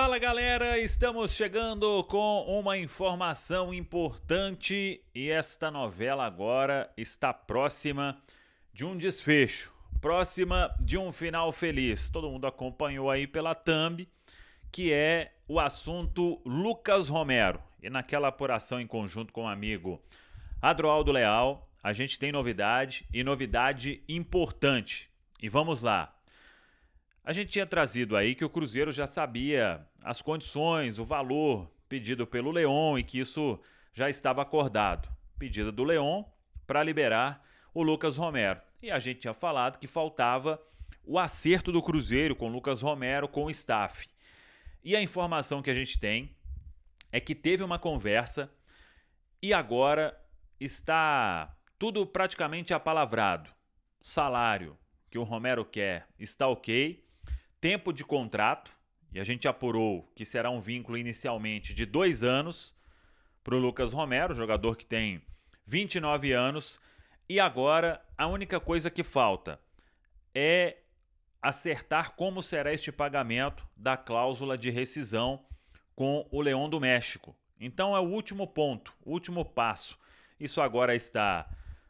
Fala galera, estamos chegando com uma informação importante e esta novela agora está próxima de um desfecho, próxima de um final feliz. Todo mundo acompanhou aí pela thumb, que é o assunto Lucas Romero. E naquela apuração em conjunto com o amigo Adroaldo Leal, a gente tem novidade e novidade importante. E vamos lá. A gente tinha trazido aí que o Cruzeiro já sabia as condições, o valor pedido pelo Leon e que isso já estava acordado. Pedida do Leon para liberar o Lucas Romero. E a gente tinha falado que faltava o acerto do Cruzeiro com o Lucas Romero, com o staff. E a informação que a gente tem é que teve uma conversa e agora está tudo praticamente apalavrado. Salário que o Romero quer está ok tempo de contrato, e a gente apurou que será um vínculo inicialmente de dois anos para o Lucas Romero, jogador que tem 29 anos. E agora a única coisa que falta é acertar como será este pagamento da cláusula de rescisão com o Leão do México. Então é o último ponto, o último passo. Isso agora está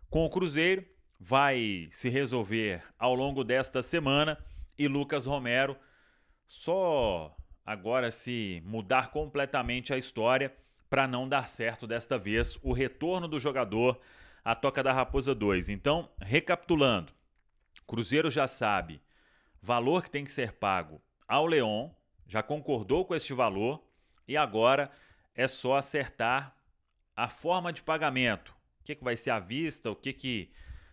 com o Cruzeiro, vai se resolver ao longo desta semana e Lucas Romero. Só agora se mudar completamente a história para não dar certo desta vez o retorno do jogador à Toca da Raposa 2. Então, recapitulando, Cruzeiro já sabe valor que tem que ser pago ao Leon, já concordou com este valor e agora é só acertar a forma de pagamento. O que, que vai ser à vista, o que, que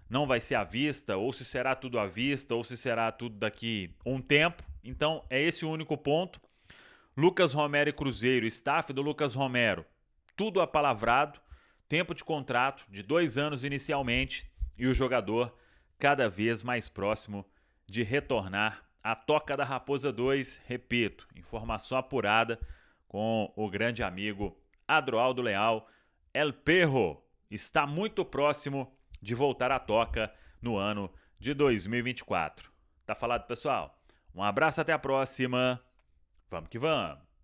não vai ser à vista, ou se será tudo à vista, ou se será tudo daqui um tempo. Então, é esse o único ponto. Lucas Romero e Cruzeiro, staff do Lucas Romero, tudo apalavrado, tempo de contrato de dois anos inicialmente e o jogador cada vez mais próximo de retornar à Toca da Raposa 2. Repito, informação apurada com o grande amigo Adroaldo Leal. El Perro está muito próximo de voltar à toca no ano de 2024. Tá falado, pessoal? Um abraço, até a próxima. Vamos que vamos!